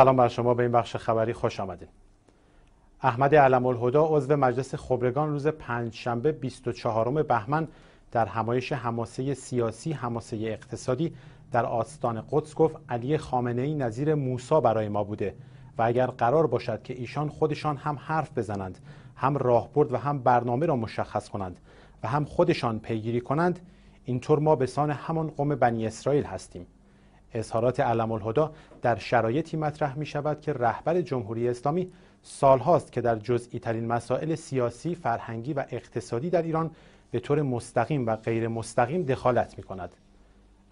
سلام بر شما به این بخش خبری خوش آمدید. احمد علم الهدا عضو مجلس خبرگان روز پنجشنبه 24 بهمن در همایش حماسه سیاسی حماسه اقتصادی در آستان قدس گفت علی خامنه ای نظیر موسا برای ما بوده و اگر قرار باشد که ایشان خودشان هم حرف بزنند هم راهبرد و هم برنامه را مشخص کنند و هم خودشان پیگیری کنند اینطور ما به سان همان قوم بنی اسرائیل هستیم اظهارات علم الهدا در شرایطی مطرح می شود که رهبر جمهوری اسلامی سالهاست که در جزئی ترین مسائل سیاسی، فرهنگی و اقتصادی در ایران به طور مستقیم و غیر مستقیم دخالت می کند.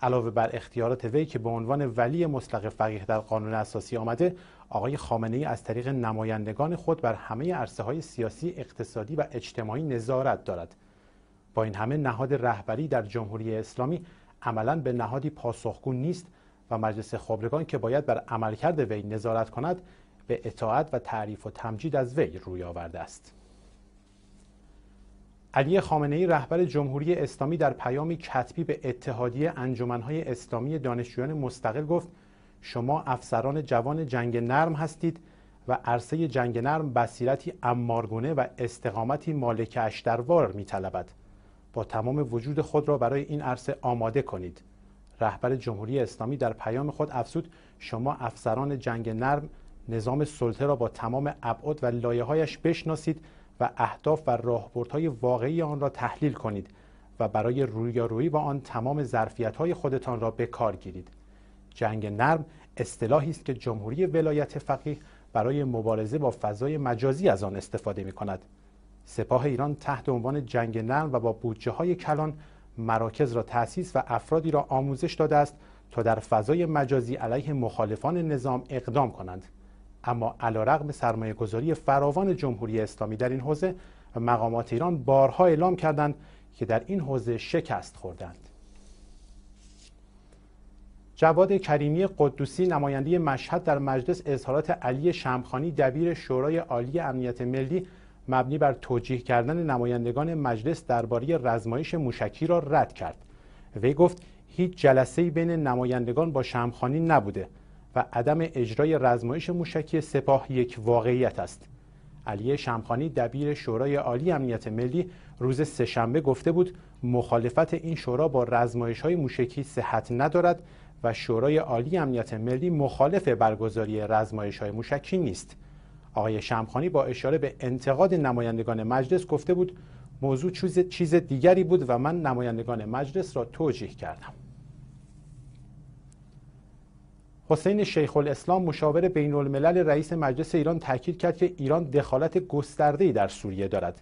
علاوه بر اختیارات وی که به عنوان ولی مطلق فقیه در قانون اساسی آمده آقای خامنه ای از طریق نمایندگان خود بر همه عرصه های سیاسی اقتصادی و اجتماعی نظارت دارد با این همه نهاد رهبری در جمهوری اسلامی عملا به نهادی پاسخگو نیست و مجلس خبرگان که باید بر عملکرد وی نظارت کند به اطاعت و تعریف و تمجید از وی روی آورده است علی خامنه ای رهبر جمهوری اسلامی در پیامی کتبی به اتحادیه انجمنهای اسلامی دانشجویان مستقل گفت شما افسران جوان جنگ نرم هستید و عرصه جنگ نرم بصیرتی امارگونه و استقامتی مالک اشتروار میطلبد با تمام وجود خود را برای این عرصه آماده کنید رهبر جمهوری اسلامی در پیام خود افسود شما افسران جنگ نرم نظام سلطه را با تمام ابعاد و لایه‌هایش بشناسید و اهداف و راهبردهای واقعی آن را تحلیل کنید و برای رویارویی با آن تمام ظرفیت‌های خودتان را به کار گیرید. جنگ نرم اصطلاحی است که جمهوری ولایت فقیه برای مبارزه با فضای مجازی از آن استفاده می کند. سپاه ایران تحت عنوان جنگ نرم و با بودجه کلان مراکز را تأسیس و افرادی را آموزش داده است تا در فضای مجازی علیه مخالفان نظام اقدام کنند اما علیرغم سرمایه گذاری فراوان جمهوری اسلامی در این حوزه مقامات ایران بارها اعلام کردند که در این حوزه شکست خوردند جواد کریمی قدوسی نماینده مشهد در مجلس اظهارات علی شمخانی دبیر شورای عالی امنیت ملی مبنی بر توجیه کردن نمایندگان مجلس درباره رزمایش موشکی را رد کرد وی گفت هیچ جلسه‌ای بین نمایندگان با شمخانی نبوده و عدم اجرای رزمایش موشکی سپاه یک واقعیت است علی شمخانی دبیر شورای عالی امنیت ملی روز سهشنبه گفته بود مخالفت این شورا با رزمایش های موشکی صحت ندارد و شورای عالی امنیت ملی مخالف برگزاری رزمایش های موشکی نیست آقای شمخانی با اشاره به انتقاد نمایندگان مجلس گفته بود موضوع چیز دیگری بود و من نمایندگان مجلس را توجیه کردم حسین شیخ الاسلام مشاور بین الملل رئیس مجلس ایران تاکید کرد که ایران دخالت گسترده در سوریه دارد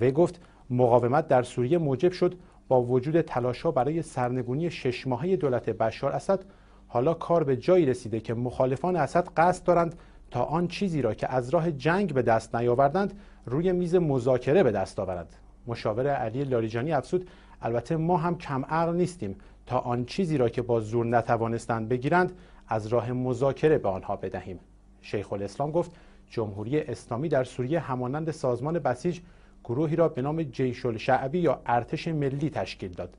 وی گفت مقاومت در سوریه موجب شد با وجود تلاشها برای سرنگونی شش ماهه دولت بشار اسد حالا کار به جایی رسیده که مخالفان اسد قصد دارند تا آن چیزی را که از راه جنگ به دست نیاوردند روی میز مذاکره به دست آورند مشاور علی لاریجانی افسود البته ما هم کم عقل نیستیم تا آن چیزی را که با زور نتوانستند بگیرند از راه مذاکره به آنها بدهیم شیخ الاسلام گفت جمهوری اسلامی در سوریه همانند سازمان بسیج گروهی را به نام جیش الشعبی یا ارتش ملی تشکیل داد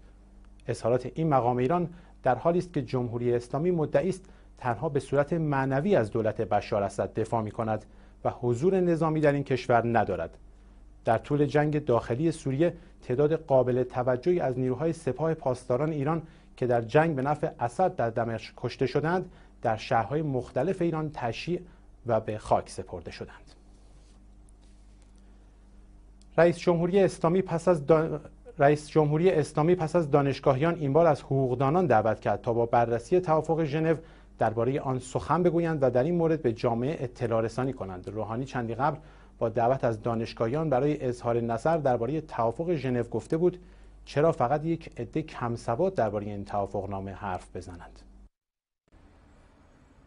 اظهارات این مقام ایران در حالی است که جمهوری اسلامی مدعی است تنها به صورت معنوی از دولت بشار اسد دفاع می کند و حضور نظامی در این کشور ندارد در طول جنگ داخلی سوریه تعداد قابل توجهی از نیروهای سپاه پاسداران ایران که در جنگ به نفع اسد در دمشق کشته شدند در شهرهای مختلف ایران تشییع و به خاک سپرده شدند رئیس جمهوری اسلامی پس از رئیس جمهوری اسلامی پس از دانشگاهیان این بار از حقوقدانان دعوت کرد تا با بررسی توافق ژنو درباره آن سخن بگویند و در این مورد به جامعه اطلاع رسانی کنند روحانی چندی قبل با دعوت از دانشگاهیان برای اظهار نظر درباره توافق ژنو گفته بود چرا فقط یک عده کم سواد درباره این نامه حرف بزنند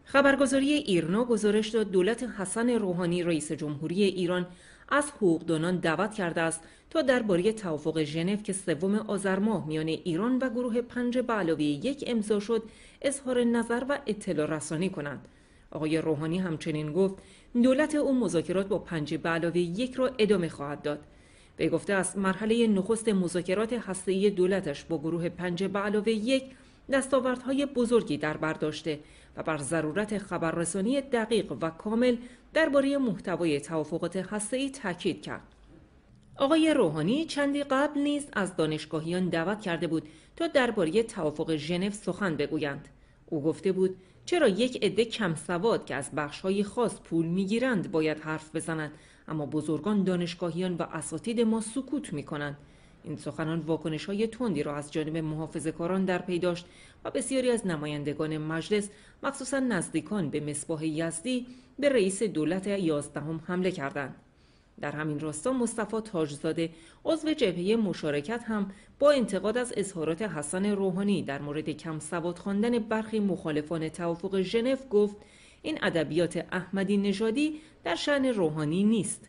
خبرگزاری ایرنا گزارش داد دولت حسن روحانی رئیس جمهوری ایران از حقوقدانان دعوت کرده است تا درباره توافق ژنو که سوم آذر ماه میان ایران و گروه پنج به علاوه یک امضا شد اظهار نظر و اطلاع رسانی کنند آقای روحانی همچنین گفت دولت او مذاکرات با پنج به علاوه یک را ادامه خواهد داد به گفته است مرحله نخست مذاکرات ای دولتش با گروه پنج به علاوه یک دستاوردهای بزرگی در برداشته داشته و بر ضرورت خبررسانی دقیق و کامل درباره محتوای توافقات ای تاکید کرد آقای روحانی چندی قبل نیز از دانشگاهیان دعوت کرده بود تا درباره توافق ژنو سخن بگویند او گفته بود چرا یک عده کم سواد که از بخشهای خاص پول میگیرند باید حرف بزنند اما بزرگان دانشگاهیان و اساتید ما سکوت می کنند. این سخنان واکنش های تندی را از جانب محافظه کاران در پی داشت و بسیاری از نمایندگان مجلس مخصوصا نزدیکان به مصباح یزدی به رئیس دولت یازدهم حمله کردند. در همین راستا مصطفی تاجزاده عضو جبهه مشارکت هم با انتقاد از اظهارات حسن روحانی در مورد کم سواد خواندن برخی مخالفان توافق ژنو گفت این ادبیات احمدی نژادی در شعن روحانی نیست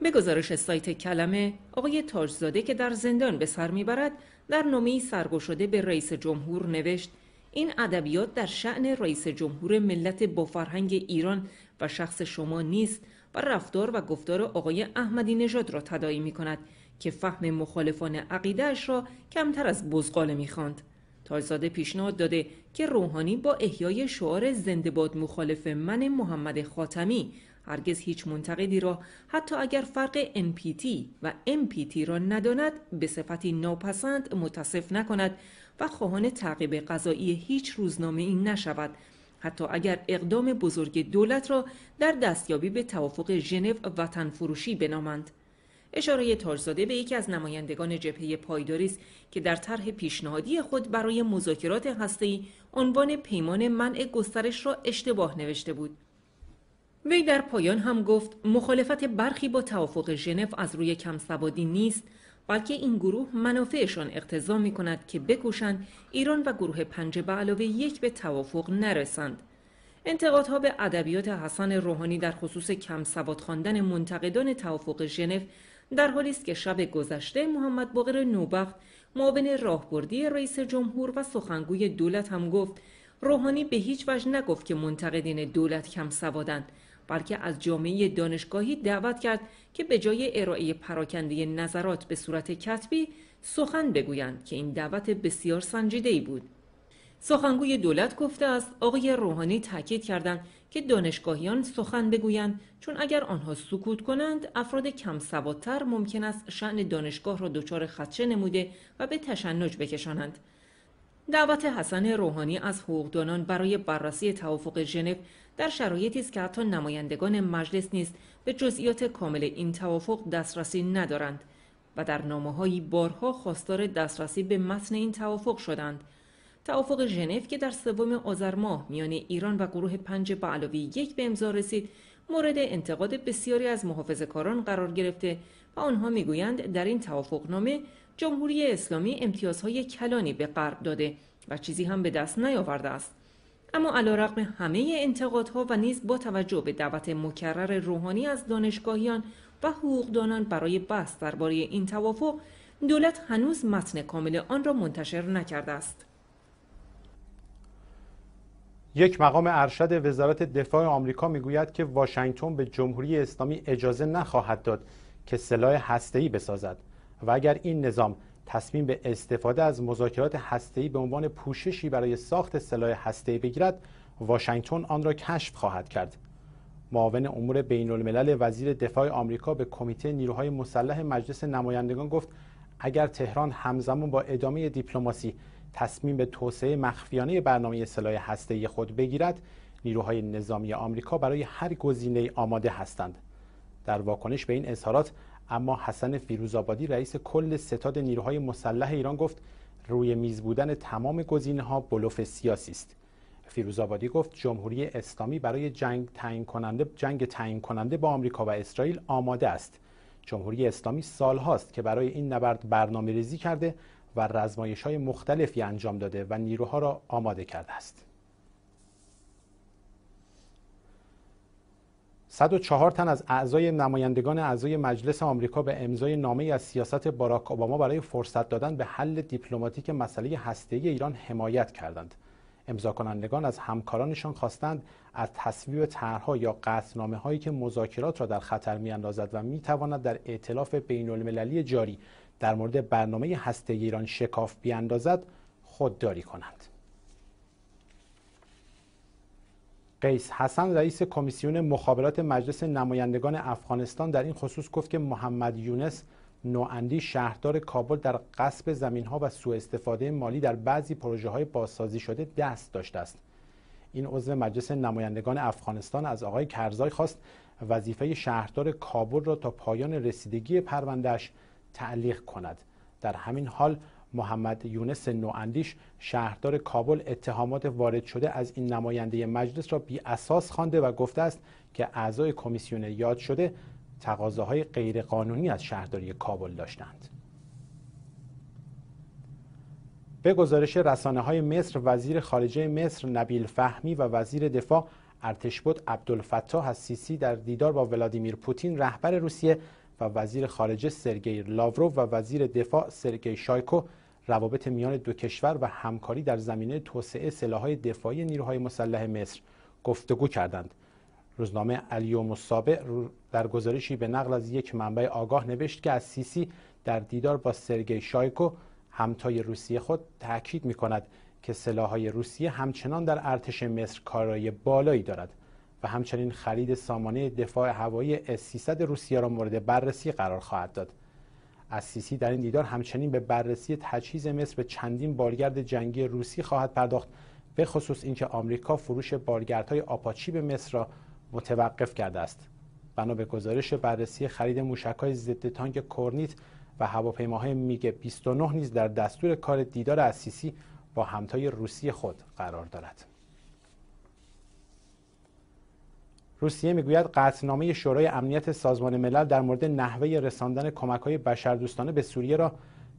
به گزارش سایت کلمه آقای تاجزاده که در زندان به سر میبرد در نامه سرگو به رئیس جمهور نوشت این ادبیات در شعن رئیس جمهور ملت با فرهنگ ایران و شخص شما نیست و رفتار و گفتار آقای احمدی نژاد را تدایی می کند که فهم مخالفان عقیدهش را کمتر از می خاند. تازاده پیشنهاد داده که روحانی با احیای شعار زندباد مخالف من محمد خاتمی هرگز هیچ منتقدی را حتی اگر فرق NPT و MPT را نداند به صفتی ناپسند متصف نکند و خواهان تعقیب قضایی هیچ روزنامه این نشود حتی اگر اقدام بزرگ دولت را در دستیابی به توافق ژنو وطن فروشی بنامند اشاره تارزاده به یکی از نمایندگان جبهه پایداری است که در طرح پیشنهادی خود برای مذاکرات هسته‌ای عنوان پیمان منع گسترش را اشتباه نوشته بود وی در پایان هم گفت مخالفت برخی با توافق ژنو از روی کمسوادی نیست بلکه این گروه منافعشان اقتضا می کند که بکوشند ایران و گروه پنج به علاوه یک به توافق نرسند انتقادها به ادبیات حسن روحانی در خصوص کم سواد خواندن منتقدان توافق ژنو در حالی است که شب گذشته محمد باقر نوبخت معاون راهبردی رئیس جمهور و سخنگوی دولت هم گفت روحانی به هیچ وجه نگفت که منتقدین دولت کم سوادند بلکه از جامعه دانشگاهی دعوت کرد که به جای ارائه پراکنده نظرات به صورت کتبی سخن بگویند که این دعوت بسیار سنجیده‌ای بود. سخنگوی دولت گفته است آقای روحانی تاکید کردند که دانشگاهیان سخن بگویند چون اگر آنها سکوت کنند افراد کم سوادتر ممکن است شعن دانشگاه را دچار خدشه نموده و به تشنج بکشانند دعوت حسن روحانی از حقوقدانان برای بررسی توافق ژنو در شرایطی است که حتی نمایندگان مجلس نیست به جزئیات کامل این توافق دسترسی ندارند و در نامههایی بارها خواستار دسترسی به متن این توافق شدند توافق ژنو که در سوم آذر ماه میان ایران و گروه پنج علاوه یک به امضا رسید مورد انتقاد بسیاری از کاران قرار گرفته و آنها میگویند در این نامه جمهوری اسلامی امتیازهای کلانی به غرب داده و چیزی هم به دست نیاورده است اما علیرغم همه انتقادها و نیز با توجه به دعوت مکرر روحانی از دانشگاهیان و حقوقدانان برای بحث درباره این توافق دولت هنوز متن کامل آن را منتشر نکرده است یک مقام ارشد وزارت دفاع آمریکا میگوید که واشنگتن به جمهوری اسلامی اجازه نخواهد داد که سلاح هسته‌ای بسازد و اگر این نظام تصمیم به استفاده از مذاکرات هسته‌ای به عنوان پوششی برای ساخت سلاح هسته‌ای بگیرد واشنگتن آن را کشف خواهد کرد معاون امور بین الملل وزیر دفاع آمریکا به کمیته نیروهای مسلح مجلس نمایندگان گفت اگر تهران همزمان با ادامه دیپلماسی تصمیم به توسعه مخفیانه برنامه سلاح هسته‌ای خود بگیرد نیروهای نظامی آمریکا برای هر گزینه آماده هستند در واکنش به این اظهارات اما حسن فیروزآبادی رئیس کل ستاد نیروهای مسلح ایران گفت روی میز بودن تمام گزینه‌ها بلوف سیاسی است فیروزآبادی گفت جمهوری اسلامی برای جنگ تعیین کننده جنگ تعیین کننده با آمریکا و اسرائیل آماده است جمهوری اسلامی سالهاست که برای این نبرد برنامه ریزی کرده و رزمایش های مختلفی انجام داده و نیروها را آماده کرده است 104 تن از اعضای نمایندگان اعضای مجلس آمریکا به امضای نامه از سیاست باراک اوباما برای فرصت دادن به حل دیپلماتیک مسئله هسته‌ای ایران حمایت کردند. امضا کنندگان از همکارانشان خواستند از تصویب طرحها یا قطعنامه هایی که مذاکرات را در خطر میاندازد و می‌تواند در ائتلاف بین المللی جاری در مورد برنامه هسته ایران شکاف بیاندازد خودداری کنند. قیس حسن رئیس کمیسیون مخابرات مجلس نمایندگان افغانستان در این خصوص گفت که محمد یونس نواندی شهردار کابل در قصب ها و سوء استفاده مالی در بعضی پروژه های بازسازی شده دست داشته است این عضو مجلس نمایندگان افغانستان از آقای کرزای خواست وظیفه شهردار کابل را تا پایان رسیدگی پروندهش تعلیق کند در همین حال محمد یونس نواندیش شهردار کابل اتهامات وارد شده از این نماینده مجلس را بی اساس خوانده و گفته است که اعضای کمیسیون یاد شده تقاضاهای غیرقانونی از شهرداری کابل داشتند. به گزارش رسانه های مصر وزیر خارجه مصر نبیل فهمی و وزیر دفاع ارتشبد عبدالفتاح از سیسی در دیدار با ولادیمیر پوتین رهبر روسیه و وزیر خارجه سرگئی لاورو و وزیر دفاع سرگئی شایکو روابط میان دو کشور و همکاری در زمینه توسعه سلاحهای دفاعی نیروهای مسلح مصر گفتگو کردند روزنامه الیوم السابع در گزارشی به نقل از یک منبع آگاه نوشت که از سیسی در دیدار با سرگی شایکو همتای روسیه خود تاکید می کند که سلاحهای روسیه همچنان در ارتش مصر کارای بالایی دارد و همچنین خرید سامانه دفاع هوایی S-300 روسیه را مورد بررسی قرار خواهد داد اسیسی در این دیدار همچنین به بررسی تجهیز مصر به چندین بالگرد جنگی روسی خواهد پرداخت به خصوص اینکه آمریکا فروش بالگردهای آپاچی به مصر را متوقف کرده است بنا به گزارش بررسی خرید موشک‌های ضد تانک کورنیت و هواپیماهای میگ 29 نیز در دستور کار دیدار اسیسی با همتای روسی خود قرار دارد روسیه میگوید قطعنامه شورای امنیت سازمان ملل در مورد نحوه رساندن کمک‌های بشردوستانه به سوریه را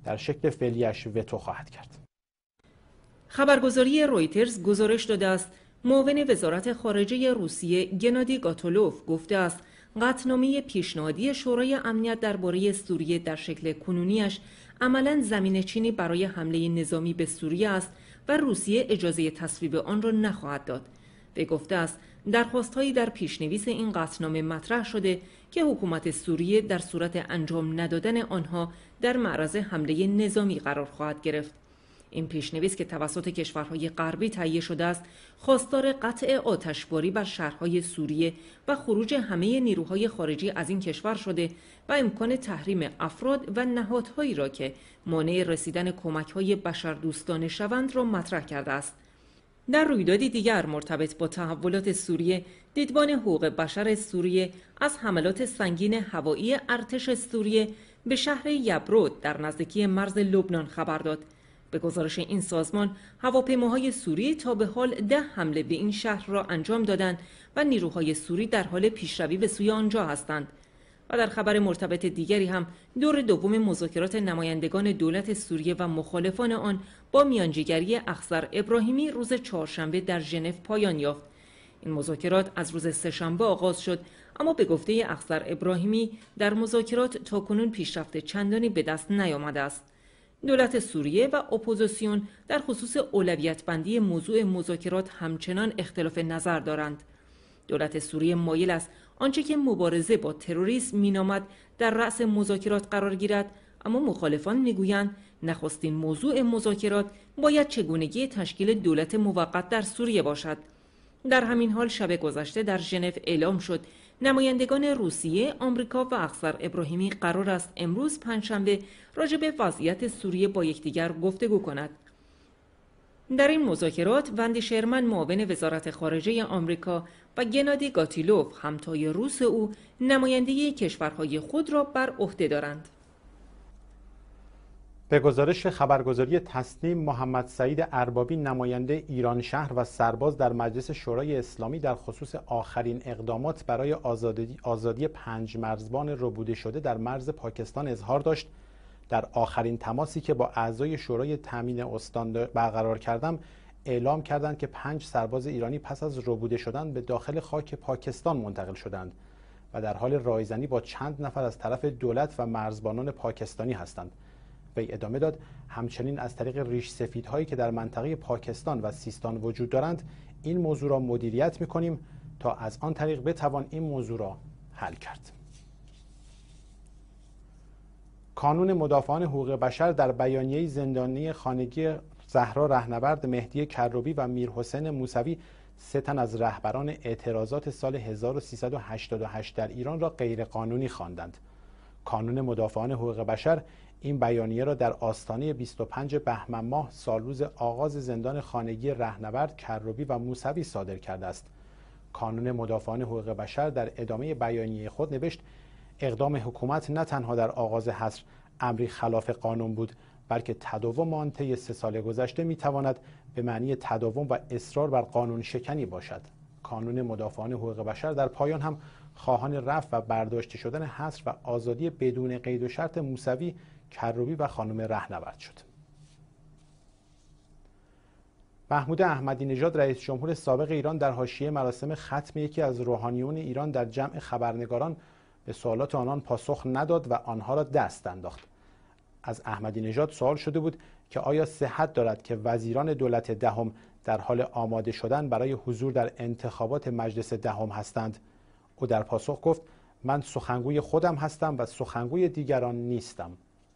در شکل فعلیش وتو خواهد کرد. خبرگزاری رویترز گزارش داده است معاون وزارت خارجه روسیه گنادی گاتولوف گفته است قطعنامه پیشنهادی شورای امنیت درباره سوریه در شکل کنونیش عملا زمین چینی برای حمله نظامی به سوریه است و روسیه اجازه تصویب آن را نخواهد داد. وی گفته است درخواستهایی در پیشنویس این قطنامه مطرح شده که حکومت سوریه در صورت انجام ندادن آنها در معرض حمله نظامی قرار خواهد گرفت این پیشنویس که توسط کشورهای غربی تهیه شده است خواستار قطع آتشباری بر شهرهای سوریه و خروج همه نیروهای خارجی از این کشور شده و امکان تحریم افراد و نهادهایی را که مانع رسیدن کمکهای بشردوستانه شوند را مطرح کرده است در رویدادی دیگر مرتبط با تحولات سوریه دیدبان حقوق بشر سوریه از حملات سنگین هوایی ارتش سوریه به شهر یبرود در نزدیکی مرز لبنان خبر داد به گزارش این سازمان هواپیماهای سوری تا به حال ده حمله به این شهر را انجام دادند و نیروهای سوری در حال پیشروی به سوی آنجا هستند و در خبر مرتبط دیگری هم دور دوم مذاکرات نمایندگان دولت سوریه و مخالفان آن با میانجیگری اخزر ابراهیمی روز چهارشنبه در ژنو پایان یافت این مذاکرات از روز سهشنبه آغاز شد اما به گفته اخزر ابراهیمی در مذاکرات تاکنون پیشرفت چندانی به دست نیامده است دولت سوریه و اپوزیسیون در خصوص اولویت بندی موضوع مذاکرات همچنان اختلاف نظر دارند دولت سوریه مایل است آنچه که مبارزه با تروریسم مینامد در رأس مذاکرات قرار گیرد اما مخالفان میگویند نخستین موضوع مذاکرات باید چگونگی تشکیل دولت موقت در سوریه باشد در همین حال شب گذشته در ژنو اعلام شد نمایندگان روسیه، آمریکا و اکثر ابراهیمی قرار است امروز پنجشنبه راجع به وضعیت سوریه با یکدیگر گفتگو کند. در این مذاکرات وندی شرمن معاون وزارت خارجه آمریکا و گنادی گاتیلوف همتای روس او نماینده کشورهای خود را بر عهده دارند به گزارش خبرگزاری تسنیم محمد سعید اربابی نماینده ایران شهر و سرباز در مجلس شورای اسلامی در خصوص آخرین اقدامات برای آزادی, آزادی پنج مرزبان ربوده شده در مرز پاکستان اظهار داشت در آخرین تماسی که با اعضای شورای تامین استان برقرار کردم اعلام کردند که پنج سرباز ایرانی پس از ربوده شدن به داخل خاک پاکستان منتقل شدند و در حال رایزنی با چند نفر از طرف دولت و مرزبانان پاکستانی هستند وی ادامه داد همچنین از طریق ریش سفیدهایی که در منطقه پاکستان و سیستان وجود دارند این موضوع را مدیریت کنیم تا از آن طریق بتوان این موضوع را حل کرد کانون مدافعان حقوق بشر در بیانیه زندانی خانگی زهرا رهنورد مهدی کروبی و میرحسین موسوی سه تن از رهبران اعتراضات سال 1388 در ایران را غیرقانونی خواندند. کانون مدافعان حقوق بشر این بیانیه را در آستانه 25 بهمن ماه سالروز آغاز زندان خانگی رهنورد کروبی و موسوی صادر کرده است. کانون مدافعان حقوق بشر در ادامه بیانیه خود نوشت اقدام حکومت نه تنها در آغاز حصر امری خلاف قانون بود بلکه تداوم آن طی سه سال گذشته میتواند به معنی تداوم و اصرار بر قانون شکنی باشد کانون مدافعان حقوق بشر در پایان هم خواهان رفت و برداشته شدن حصر و آزادی بدون قید و شرط موسوی کروبی و خانم رهنورد شد محمود احمدی نژاد رئیس جمهور سابق ایران در حاشیه مراسم ختم یکی از روحانیون ایران در جمع خبرنگاران به سوالات آنان پاسخ نداد و آنها را دست انداخت از احمدی نژاد سوال شده بود که آیا صحت دارد که وزیران دولت دهم در حال آماده شدن برای حضور در انتخابات مجلس دهم هستند او در پاسخ گفت من سخنگوی خودم هستم و سخنگوی دیگران نیستم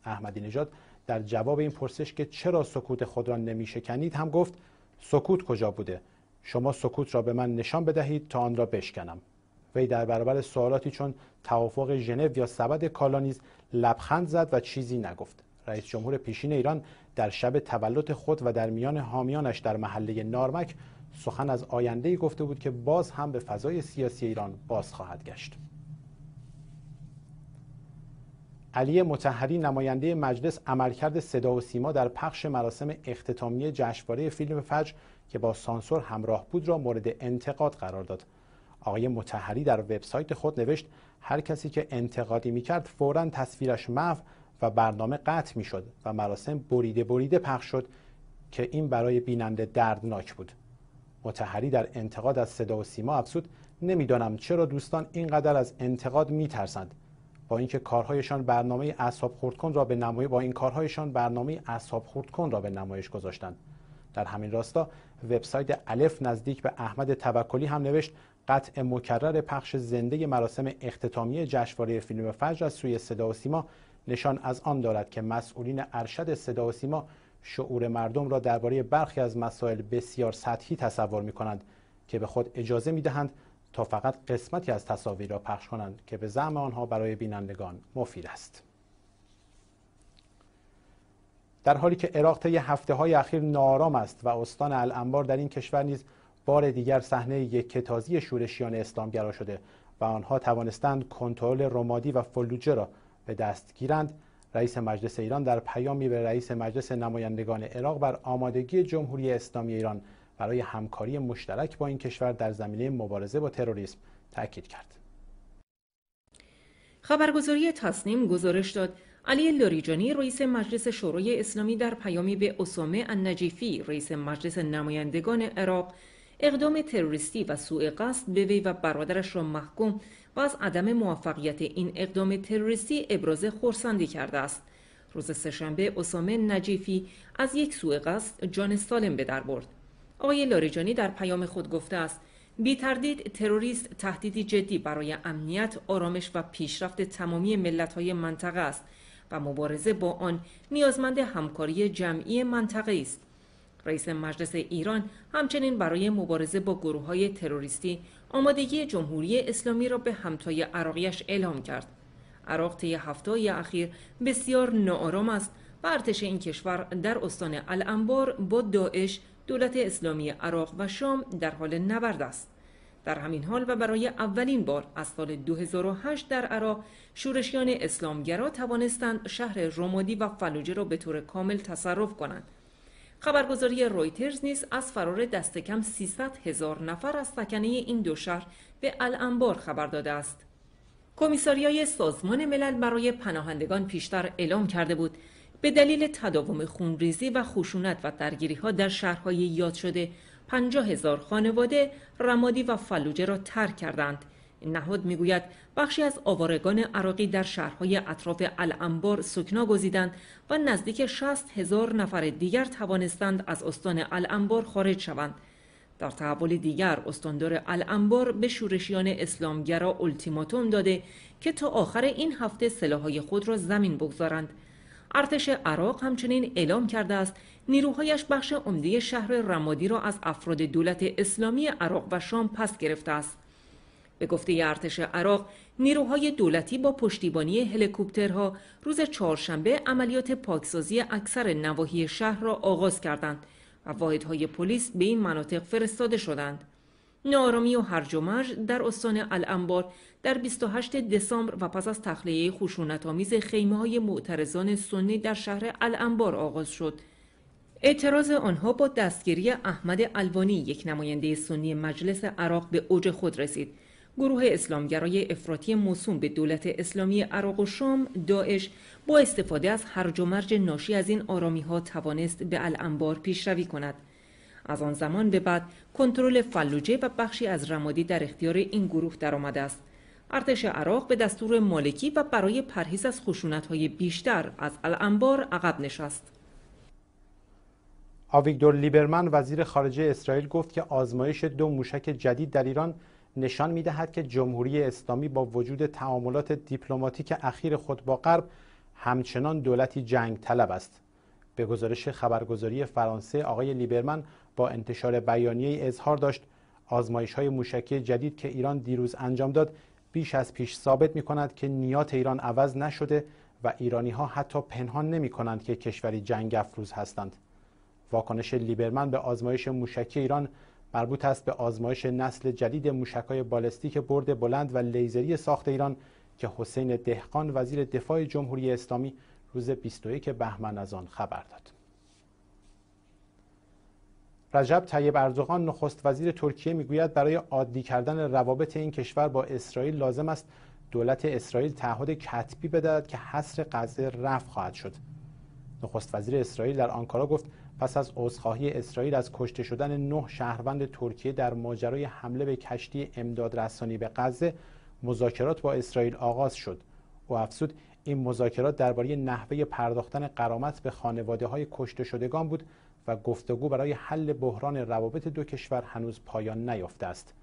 احمدی نژاد در جواب این پرسش که چرا سکوت خود را نمی شکنید هم گفت سکوت کجا بوده شما سکوت را به من نشان بدهید تا آن را بشکنم وی در برابر سوالاتی چون توافق ژنو یا سبد کالا نیز لبخند زد و چیزی نگفت رئیس جمهور پیشین ایران در شب تولد خود و در میان حامیانش در محله نارمک سخن از آینده گفته بود که باز هم به فضای سیاسی ایران باز خواهد گشت علی متحری نماینده مجلس عملکرد صدا و سیما در پخش مراسم اختتامیه جشنواره فیلم فجر که با سانسور همراه بود را مورد انتقاد قرار داد آقای متحری در وبسایت خود نوشت هر کسی که انتقادی میکرد فورا تصویرش محو و برنامه قطع میشد و مراسم بریده بریده پخش شد که این برای بیننده دردناک بود متحری در انتقاد از صدا و سیما افسود نمیدانم چرا دوستان اینقدر از انتقاد میترسند با اینکه کارهایشان برنامه اعصاب خردکن را به نمای با این کارهایشان برنامه اعصاب خردکن را به نمایش گذاشتند در همین راستا وبسایت الف نزدیک به احمد توکلی هم نوشت قطع مکرر پخش زنده مراسم اختتامی جشنواره فیلم فجر از سوی صدا و سیما نشان از آن دارد که مسئولین ارشد صدا و سیما شعور مردم را درباره برخی از مسائل بسیار سطحی تصور می کنند که به خود اجازه می دهند تا فقط قسمتی از تصاویر را پخش کنند که به زعم آنها برای بینندگان مفید است. در حالی که عراق طی هفته های اخیر نارام است و استان الانبار در این کشور نیز بار دیگر صحنه یک کتازی شورشیان اسلامگرا شده و آنها توانستند کنترل رمادی و فلوجه را به دست گیرند رئیس مجلس ایران در پیامی به رئیس مجلس نمایندگان عراق بر آمادگی جمهوری اسلامی ایران برای همکاری مشترک با این کشور در زمینه مبارزه با تروریسم تاکید کرد. خبرگزاری تسنیم گزارش داد علی لاریجانی رئیس مجلس شورای اسلامی در پیامی به اسامه النجیفی رئیس مجلس نمایندگان عراق اقدام تروریستی و سوء قصد به وی و برادرش را محکوم و از عدم موفقیت این اقدام تروریستی ابراز خورسندی کرده است روز سهشنبه اسامه نجیفی از یک سوء قصد جان سالم به در برد آقای لاریجانی در پیام خود گفته است بی تردید تروریست تهدیدی جدی برای امنیت، آرامش و پیشرفت تمامی ملت‌های منطقه است و مبارزه با آن نیازمند همکاری جمعی منطقه است. رئیس مجلس ایران همچنین برای مبارزه با گروه های تروریستی آمادگی جمهوری اسلامی را به همتای عراقیش اعلام کرد. عراق طی هفته اخیر بسیار ناآرام است و ارتش این کشور در استان الانبار با داعش، دولت اسلامی عراق و شام در حال نبرد است. در همین حال و برای اولین بار از سال 2008 در عراق شورشیان اسلامگرا توانستند شهر رومادی و فلوجه را به طور کامل تصرف کنند خبرگزاری رویترز نیز از فرار دست کم 300 هزار نفر از سکنه این دو شهر به الانبار خبر داده است. کمیساریای سازمان ملل برای پناهندگان پیشتر اعلام کرده بود به دلیل تداوم خونریزی و خشونت و درگیری ها در شهرهای یاد شده 50 هزار خانواده رمادی و فلوجه را ترک کردند این نهاد میگوید بخشی از آوارگان عراقی در شهرهای اطراف الانبار سکنا گزیدند و نزدیک 60 هزار نفر دیگر توانستند از استان الانبار خارج شوند در تحول دیگر استاندار الانبار به شورشیان اسلامگرا التیماتوم داده که تا آخر این هفته سلاحهای خود را زمین بگذارند ارتش عراق همچنین اعلام کرده است نیروهایش بخش عمده شهر رمادی را از افراد دولت اسلامی عراق و شام پس گرفته است به گفته ارتش عراق نیروهای دولتی با پشتیبانی هلیکوپترها روز چهارشنبه عملیات پاکسازی اکثر نواحی شهر را آغاز کردند و واحدهای پلیس به این مناطق فرستاده شدند نارامی و هرج و مرج در استان الانبار در 28 دسامبر و پس از تخلیه خیمه های معترضان سنی در شهر الانبار آغاز شد اعتراض آنها با دستگیری احمد الوانی یک نماینده سنی مجلس عراق به اوج خود رسید گروه اسلامگرای افراطی موسوم به دولت اسلامی عراق و شام داعش با استفاده از هرج و مرج ناشی از این آرامی ها توانست به الانبار پیشروی کند از آن زمان به بعد کنترل فلوجه و بخشی از رمادی در اختیار این گروه درآمده است ارتش عراق به دستور مالکی و برای پرهیز از خشونت‌های بیشتر از الانبار عقب نشست آویگدور لیبرمن وزیر خارجه اسرائیل گفت که آزمایش دو موشک جدید در ایران نشان می دهد که جمهوری اسلامی با وجود تعاملات دیپلماتیک اخیر خود با غرب همچنان دولتی جنگ طلب است به گزارش خبرگزاری فرانسه آقای لیبرمن با انتشار بیانیه اظهار داشت آزمایش های موشکی جدید که ایران دیروز انجام داد بیش از پیش ثابت می کند که نیات ایران عوض نشده و ایرانی ها حتی پنهان نمی کنند که کشوری جنگ افروز هستند. واکنش لیبرمن به آزمایش موشکی ایران مربوط است به آزمایش نسل جدید موشکای بالستیک برد بلند و لیزری ساخت ایران که حسین دهقان وزیر دفاع جمهوری اسلامی روز 21 بهمن از آن خبر داد. رجب طیب اردوغان نخست وزیر ترکیه میگوید برای عادی کردن روابط این کشور با اسرائیل لازم است دولت اسرائیل تعهد کتبی بدهد که حصر غزه رفع خواهد شد. نخست وزیر اسرائیل در آنکارا گفت پس از عذرخواهی اسرائیل از کشته شدن نه شهروند ترکیه در ماجرای حمله به کشتی امدادرسانی به غزه مذاکرات با اسرائیل آغاز شد او افزود این مذاکرات درباره نحوه پرداختن قرامت به خانواده های کشته شدگان بود و گفتگو برای حل بحران روابط دو کشور هنوز پایان نیافته است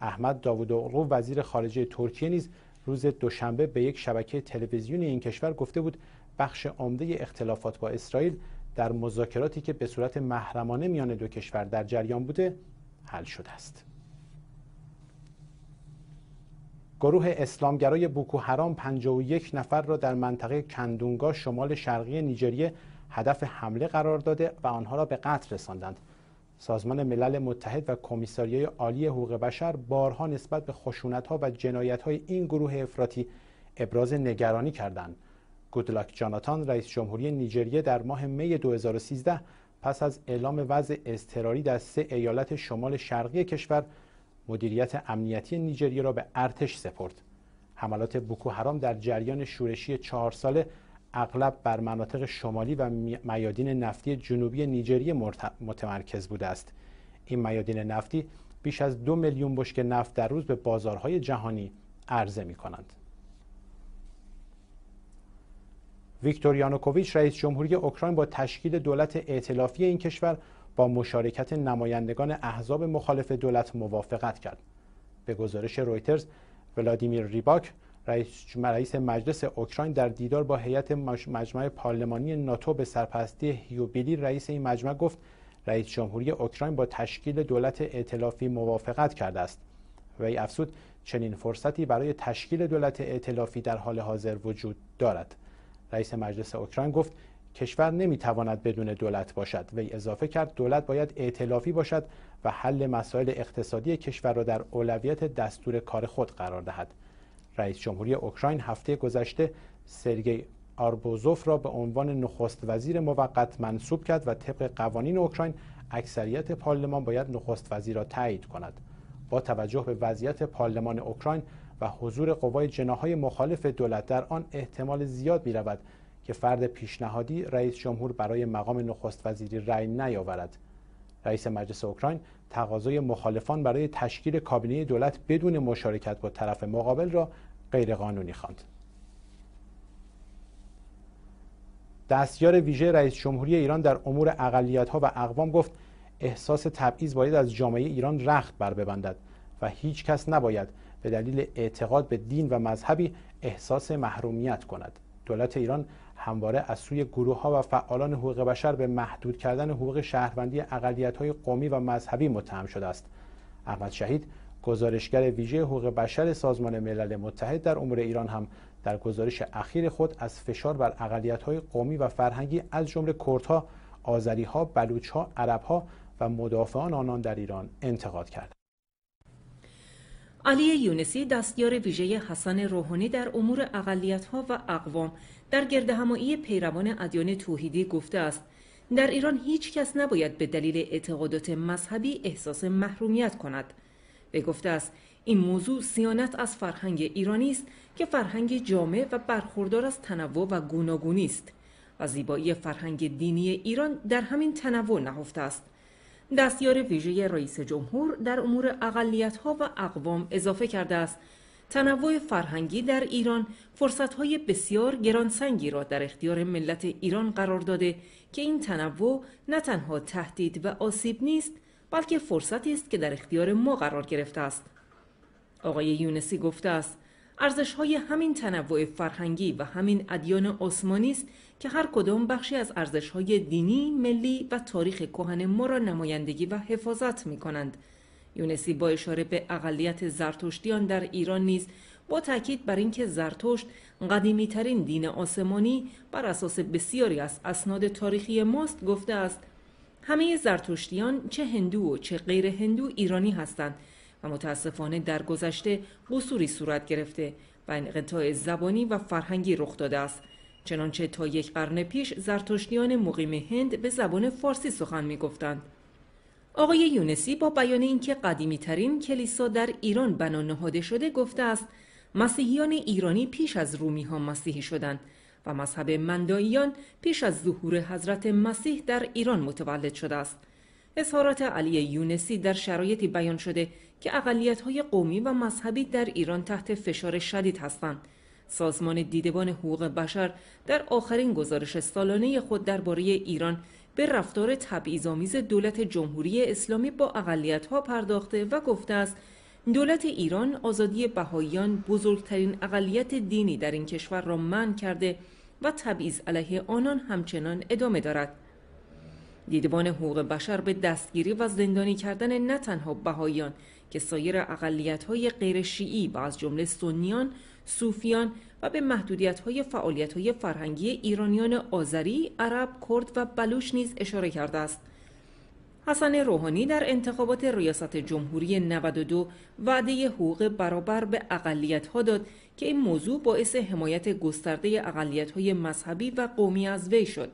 احمد اوغلو وزیر خارجه ترکیه نیز روز دوشنبه به یک شبکه تلویزیونی این کشور گفته بود بخش عمده اختلافات با اسرائیل در مذاکراتی که به صورت محرمانه میان دو کشور در جریان بوده حل شده است گروه اسلامگرای بوکو حرام 51 نفر را در منطقه کندونگا شمال شرقی نیجریه هدف حمله قرار داده و آنها را به قتل رساندند سازمان ملل متحد و کمیساریای عالی حقوق بشر بارها نسبت به خشونت‌ها و جنایت‌های این گروه افراطی ابراز نگرانی کردند گودلاک جاناتان رئیس جمهوری نیجریه در ماه می 2013 پس از اعلام وضع اضطراری در سه ایالت شمال شرقی کشور مدیریت امنیتی نیجریه را به ارتش سپرد حملات بوکو حرام در جریان شورشی چهار ساله اغلب بر مناطق شمالی و میادین نفتی جنوبی نیجریه متمرکز بوده است این میادین نفتی بیش از دو میلیون بشک نفت در روز به بازارهای جهانی عرضه می کنند. ویکتور یانوکوویچ رئیس جمهوری اوکراین با تشکیل دولت ائتلافی این کشور با مشارکت نمایندگان احزاب مخالف دولت موافقت کرد به گزارش رویترز ولادیمیر ریباک رئیس مجلس اوکراین در دیدار با هیئت مجمع پارلمانی ناتو به سرپرستی هیوبیلی رئیس این مجمع گفت رئیس جمهوری اوکراین با تشکیل دولت ائتلافی موافقت کرده است وی افزود چنین فرصتی برای تشکیل دولت ائتلافی در حال حاضر وجود دارد رئیس مجلس اوکراین گفت کشور نمیتواند بدون دولت باشد وی اضافه کرد دولت باید ائتلافی باشد و حل مسائل اقتصادی کشور را در اولویت دستور کار خود قرار دهد رئیس جمهوری اوکراین هفته گذشته سرگی آربوزوف را به عنوان نخست وزیر موقت منصوب کرد و طبق قوانین اوکراین اکثریت پارلمان باید نخست وزیر را تایید کند با توجه به وضعیت پارلمان اوکراین حضور قوای جناهای مخالف دولت در آن احتمال زیاد می رود که فرد پیشنهادی رئیس جمهور برای مقام نخست وزیری رأی نیاورد رئیس مجلس اوکراین تقاضای مخالفان برای تشکیل کابینه دولت بدون مشارکت با طرف مقابل را غیرقانونی خواند دستیار ویژه رئیس جمهوری ایران در امور ها و اقوام گفت احساس تبعیض باید از جامعه ایران رخت بر ببندد و هیچ کس نباید به دلیل اعتقاد به دین و مذهبی احساس محرومیت کند دولت ایران همواره از سوی گروه ها و فعالان حقوق بشر به محدود کردن حقوق شهروندی اقلیت های قومی و مذهبی متهم شده است احمد شهید گزارشگر ویژه حقوق بشر سازمان ملل متحد در امور ایران هم در گزارش اخیر خود از فشار بر های قومی و فرهنگی از جمله کردها، ها، بلوچ‌ها، ها، و مدافعان آنان در ایران انتقاد کرد. علی یونسی دستیار ویژه حسن روحانی در امور اقلیت‌ها و اقوام در گردهمایی پیروان ادیان توحیدی گفته است در ایران هیچ کس نباید به دلیل اعتقادات مذهبی احساس محرومیت کند به گفته است این موضوع سیانت از فرهنگ ایرانی است که فرهنگ جامع و برخوردار از تنوع و گوناگونی است و زیبایی فرهنگ دینی ایران در همین تنوع نهفته است دستیار ویژه رئیس جمهور در امور ها و اقوام اضافه کرده است تنوع فرهنگی در ایران های بسیار گرانسنگی را در اختیار ملت ایران قرار داده که این تنوع نه تنها تهدید و آسیب نیست بلکه فرصتی است که در اختیار ما قرار گرفته است آقای یونسی گفته است ارزش های همین تنوع فرهنگی و همین ادیان عثمانی است که هر کدام بخشی از ارزش های دینی، ملی و تاریخ کهن ما را نمایندگی و حفاظت می کنند. یونسی با اشاره به اقلیت زرتشتیان در ایران نیز با تاکید بر اینکه زرتشت قدیمیترین دین آسمانی بر اساس بسیاری از اسناد تاریخی ماست گفته است همه زرتشتیان چه هندو و چه غیر هندو ایرانی هستند و متاسفانه در گذشته قصوری صورت گرفته و انقطاع زبانی و فرهنگی رخ داده است چنانچه تا یک قرن پیش زرتشتیان مقیم هند به زبان فارسی سخن می گفتند. آقای یونسی با بیان اینکه قدیمی ترین کلیسا در ایران بنا نهاده شده گفته است مسیحیان ایرانی پیش از رومی ها مسیحی شدند و مذهب منداییان پیش از ظهور حضرت مسیح در ایران متولد شده است. اظهارات علی یونسی در شرایطی بیان شده که های قومی و مذهبی در ایران تحت فشار شدید هستند. سازمان دیدبان حقوق بشر در آخرین گزارش سالانه خود درباره ایران به رفتار تبعیض‌آمیز دولت جمهوری اسلامی با اقلیت‌ها پرداخته و گفته است دولت ایران آزادی بهاییان بزرگترین اقلیت دینی در این کشور را منع کرده و تبعیض علیه آنان همچنان ادامه دارد. دیدبان حقوق بشر به دستگیری و زندانی کردن نه تنها بهاییان که سایر اقلیت‌های غیر شیعی و از جمله سنیان، صوفیان و به محدودیت‌های فعالیت‌های فرهنگی ایرانیان آذری، عرب، کرد و بلوش نیز اشاره کرده است. حسن روحانی در انتخابات ریاست جمهوری 92 وعده حقوق برابر به اقلیت داد که این موضوع باعث حمایت گسترده اقلیت‌های مذهبی و قومی از وی شد.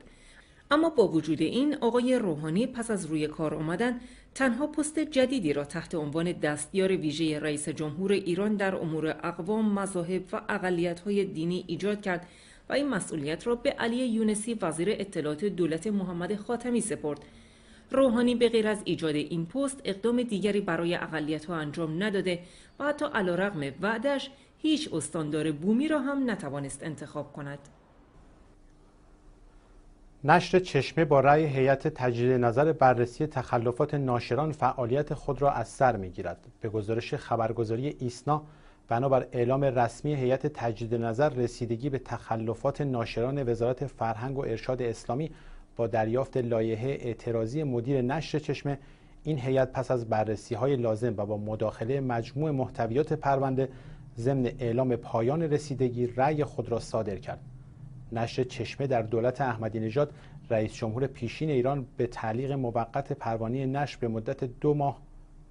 اما با وجود این آقای روحانی پس از روی کار آمدن تنها پست جدیدی را تحت عنوان دستیار ویژه رئیس جمهور ایران در امور اقوام، مذاهب و اقلیت‌های دینی ایجاد کرد و این مسئولیت را به علی یونسی وزیر اطلاعات دولت محمد خاتمی سپرد. روحانی به غیر از ایجاد این پست اقدام دیگری برای اقلیت‌ها انجام نداده و حتی علیرغم وعدش هیچ استاندار بومی را هم نتوانست انتخاب کند. نشر چشمه با رأی هیئت تجدید نظر بررسی تخلفات ناشران فعالیت خود را از سر میگیرد به گزارش خبرگزاری ایسنا بنابر اعلام رسمی هیئت تجدید نظر رسیدگی به تخلفات ناشران وزارت فرهنگ و ارشاد اسلامی با دریافت لایحه اعتراضی مدیر نشر چشمه این هیئت پس از بررسی های لازم و با مداخله مجموع محتویات پرونده ضمن اعلام پایان رسیدگی رأی خود را صادر کرد نشر چشمه در دولت احمدی نژاد رئیس جمهور پیشین ایران به تعلیق موقت پروانه نشر به مدت دو ماه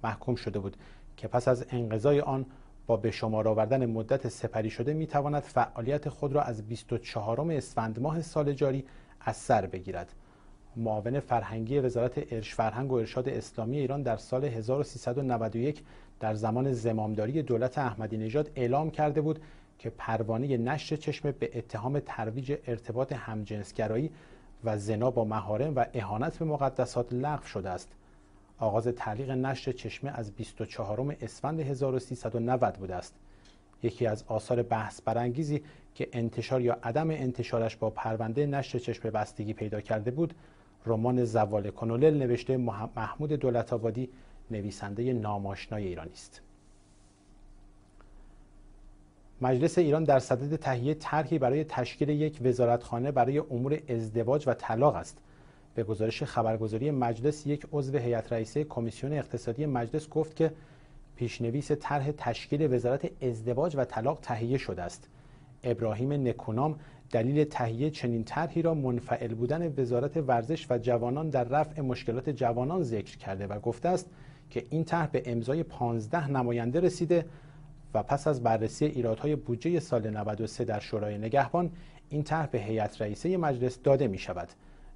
محکوم شده بود که پس از انقضای آن با به شمار آوردن مدت سپری شده می تواند فعالیت خود را از 24 اسفند ماه سال جاری از سر بگیرد معاون فرهنگی وزارت ارش فرهنگ و ارشاد اسلامی ایران در سال 1391 در زمان زمامداری دولت احمدی نژاد اعلام کرده بود که پروانه نشر چشم به اتهام ترویج ارتباط همجنسگرایی و زنا با مهارم و اهانت به مقدسات لغو شده است آغاز تعلیق نشر چشمه از 24 اسفند 1390 بوده است یکی از آثار بحث برانگیزی که انتشار یا عدم انتشارش با پرونده نشر چشمه بستگی پیدا کرده بود رمان زوال کنولل نوشته محمود دولت آبادی نویسنده ناماشنای ایرانی است مجلس ایران در صدد تهیه طرحی برای تشکیل یک وزارتخانه برای امور ازدواج و طلاق است به گزارش خبرگزاری مجلس یک عضو هیئت رئیسه کمیسیون اقتصادی مجلس گفت که پیشنویس طرح تشکیل وزارت ازدواج و طلاق تهیه شده است ابراهیم نکونام دلیل تهیه چنین طرحی را منفعل بودن وزارت ورزش و جوانان در رفع مشکلات جوانان ذکر کرده و گفته است که این طرح به امضای 15 نماینده رسیده و پس از بررسی ایرادهای بودجه سال 93 در شورای نگهبان این طرح به هیئت رئیسه مجلس داده می شود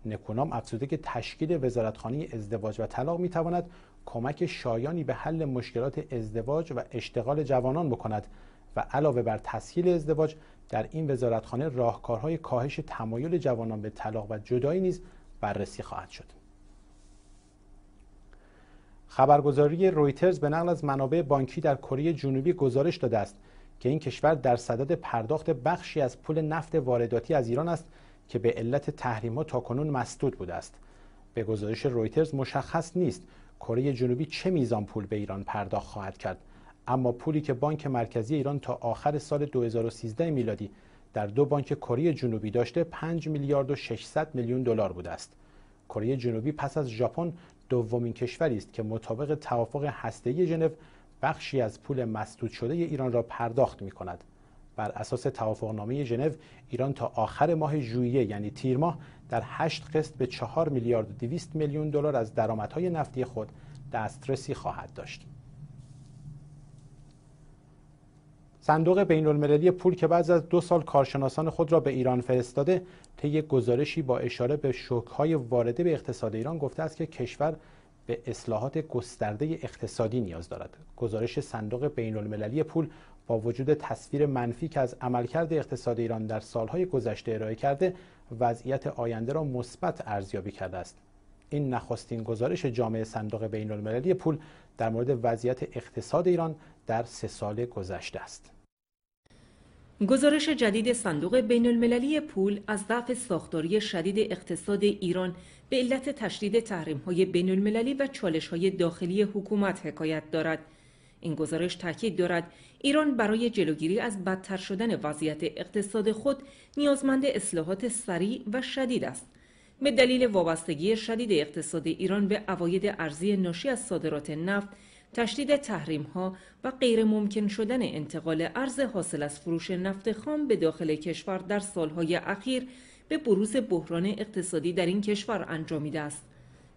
نکونام افزوده که تشکیل وزارتخانه ازدواج و طلاق می تواند کمک شایانی به حل مشکلات ازدواج و اشتغال جوانان بکند و علاوه بر تسهیل ازدواج در این وزارتخانه راهکارهای کاهش تمایل جوانان به طلاق و جدایی نیز بررسی خواهد شد خبرگزاری رویترز به نقل از منابع بانکی در کره جنوبی گزارش داده است که این کشور در صدد پرداخت بخشی از پول نفت وارداتی از ایران است که به علت تحریم‌ها تاکنون مسدود بوده است. به گزارش رویترز مشخص نیست کره جنوبی چه میزان پول به ایران پرداخت خواهد کرد اما پولی که بانک مرکزی ایران تا آخر سال 2013 میلادی در دو بانک کره جنوبی داشته 5 میلیارد و 600 میلیون دلار بوده است. کره جنوبی پس از ژاپن دومین کشوری است که مطابق توافق هسته‌ای ژنو بخشی از پول مسدود شده ایران را پرداخت می کند. بر اساس توافقنامه ژنو ایران تا آخر ماه ژوئیه یعنی تیر ماه در 8 قسط به 4 میلیارد و 200 میلیون دلار از درآمدهای نفتی خود دسترسی خواهد داشت. صندوق بین المللی پول که بعد از دو سال کارشناسان خود را به ایران فرستاده طی گزارشی با اشاره به شوکهای وارده به اقتصاد ایران گفته است که کشور به اصلاحات گسترده اقتصادی نیاز دارد گزارش صندوق بین المللی پول با وجود تصویر منفی که از عملکرد اقتصاد ایران در سالهای گذشته ارائه کرده وضعیت آینده را مثبت ارزیابی کرده است این نخستین گزارش جامعه صندوق بین المللی پول در مورد وضعیت اقتصاد ایران در سه سال گذشته است گزارش جدید صندوق بین المللی پول از ضعف ساختاری شدید اقتصاد ایران به علت تشدید تحریم های بین المللی و چالش های داخلی حکومت حکایت دارد. این گزارش تاکید دارد ایران برای جلوگیری از بدتر شدن وضعیت اقتصاد خود نیازمند اصلاحات سریع و شدید است. به دلیل وابستگی شدید اقتصاد ایران به عواید ارزی ناشی از صادرات نفت تشدید تحریم ها و غیر ممکن شدن انتقال ارز حاصل از فروش نفت خام به داخل کشور در سالهای اخیر به بروز بحران اقتصادی در این کشور انجامیده است.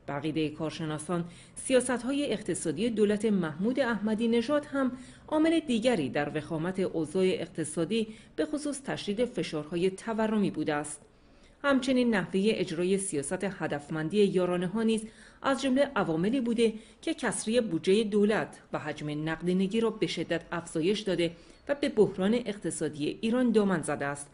بقیده کارشناسان سیاست های اقتصادی دولت محمود احمدی نژاد هم عامل دیگری در وخامت اوضاع اقتصادی به خصوص تشدید فشارهای تورمی بوده است. همچنین نحوه اجرای سیاست هدفمندی یارانه ها نیز از جمله عواملی بوده که کسری بودجه دولت و حجم نقدینگی را به شدت افزایش داده و به بحران اقتصادی ایران دامن زده است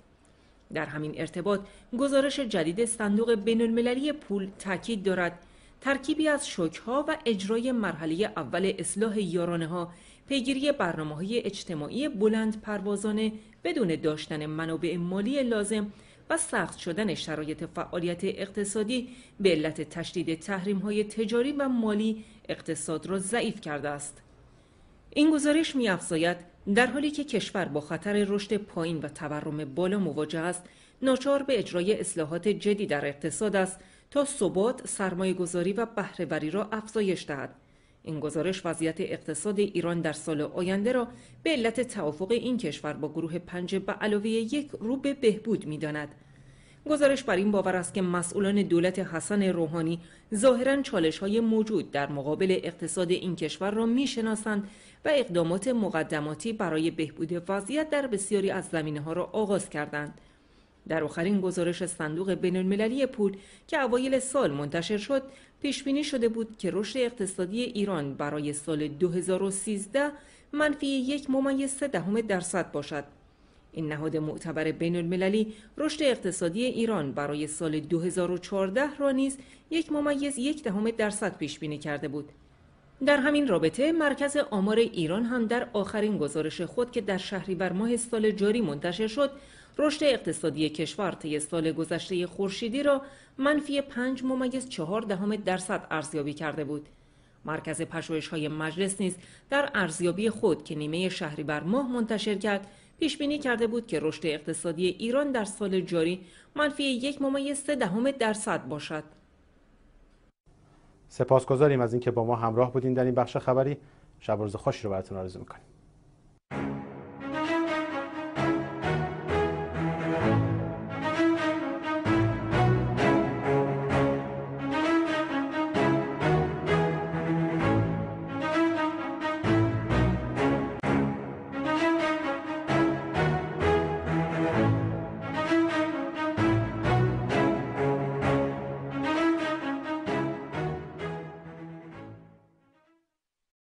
در همین ارتباط گزارش جدید صندوق بین المللی پول تاکید دارد ترکیبی از شکها و اجرای مرحله اول اصلاح یارانه ها پیگیری برنامه های اجتماعی بلند پروازانه بدون داشتن منابع مالی لازم و سخت شدن شرایط فعالیت اقتصادی به علت تشدید تحریم های تجاری و مالی اقتصاد را ضعیف کرده است. این گزارش می در حالی که کشور با خطر رشد پایین و تورم بالا مواجه است، ناچار به اجرای اصلاحات جدی در اقتصاد است تا ثبات، سرمایه گذاری و بهرهوری را افزایش دهد. این گزارش وضعیت اقتصاد ایران در سال آینده را به علت توافق این کشور با گروه پنج به علاوه یک رو به بهبود میداند گزارش بر این باور است که مسئولان دولت حسن روحانی ظاهرا چالش های موجود در مقابل اقتصاد این کشور را شناسند و اقدامات مقدماتی برای بهبود وضعیت در بسیاری از زمینه ها را آغاز کردند در آخرین گزارش صندوق بین المللی پول که اوایل سال منتشر شد، پیش بینی شده بود که رشد اقتصادی ایران برای سال 2013 منفی یک ممیز سه دهم درصد باشد. این نهاد معتبر بین المللی رشد اقتصادی ایران برای سال 2014 را نیز یک ممیز یک دهم درصد پیش بینی کرده بود. در همین رابطه مرکز آمار ایران هم در آخرین گزارش خود که در بر ماه سال جاری منتشر شد رشد اقتصادی کشور طی سال گذشته خورشیدی را منفی 5 ممیز 4 دهم درصد ارزیابی کرده بود. مرکز پشوهش های مجلس نیز در ارزیابی خود که نیمه شهری بر ماه منتشر کرد پیش بینی کرده بود که رشد اقتصادی ایران در سال جاری منفی یک ممیز سه دهم درصد باشد. سپاسگزاریم از اینکه با ما همراه بودین در این بخش خبری شب روز خوشی رو براتون آرزو میکنیم